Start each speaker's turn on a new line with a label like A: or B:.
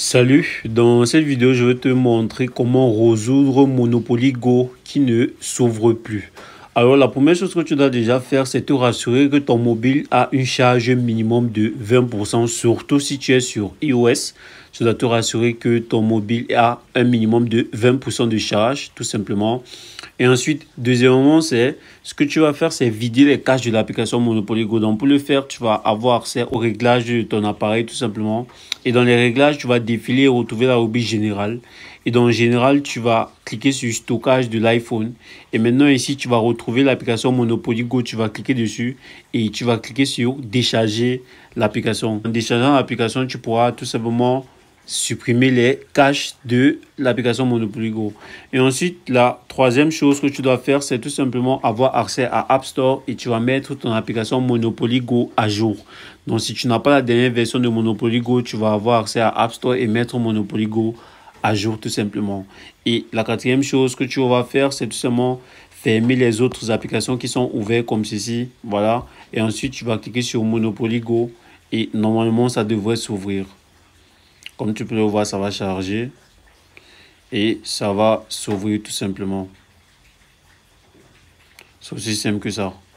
A: Salut, dans cette vidéo je vais te montrer comment résoudre Monopoly Go qui ne s'ouvre plus. Alors la première chose que tu dois déjà faire c'est te rassurer que ton mobile a une charge minimum de 20% surtout si tu es sur iOS tu dois te rassurer que ton mobile a un minimum de 20% de charge, tout simplement. Et ensuite, deuxièmement, c'est ce que tu vas faire, c'est vider les caches de l'application Monopoly Go. Donc, pour le faire, tu vas avoir accès aux réglages de ton appareil, tout simplement. Et dans les réglages, tu vas défiler et retrouver la rubrique générale. Et dans général, tu vas cliquer sur stockage de l'iPhone. Et maintenant, ici, tu vas retrouver l'application Monopoly Go. Tu vas cliquer dessus et tu vas cliquer sur décharger l'application. En déchargeant l'application, tu pourras tout simplement supprimer les caches de l'application Monopoly Go. Et ensuite, la troisième chose que tu dois faire, c'est tout simplement avoir accès à App Store et tu vas mettre ton application Monopoly Go à jour. Donc, si tu n'as pas la dernière version de Monopoly Go, tu vas avoir accès à App Store et mettre Monopoly Go à jour tout simplement. Et la quatrième chose que tu vas faire, c'est tout simplement fermer les autres applications qui sont ouvertes comme ceci. Voilà. Et ensuite, tu vas cliquer sur Monopoly Go et normalement, ça devrait s'ouvrir. Comme tu peux le voir, ça va charger et ça va s'ouvrir tout simplement. C'est aussi simple que ça.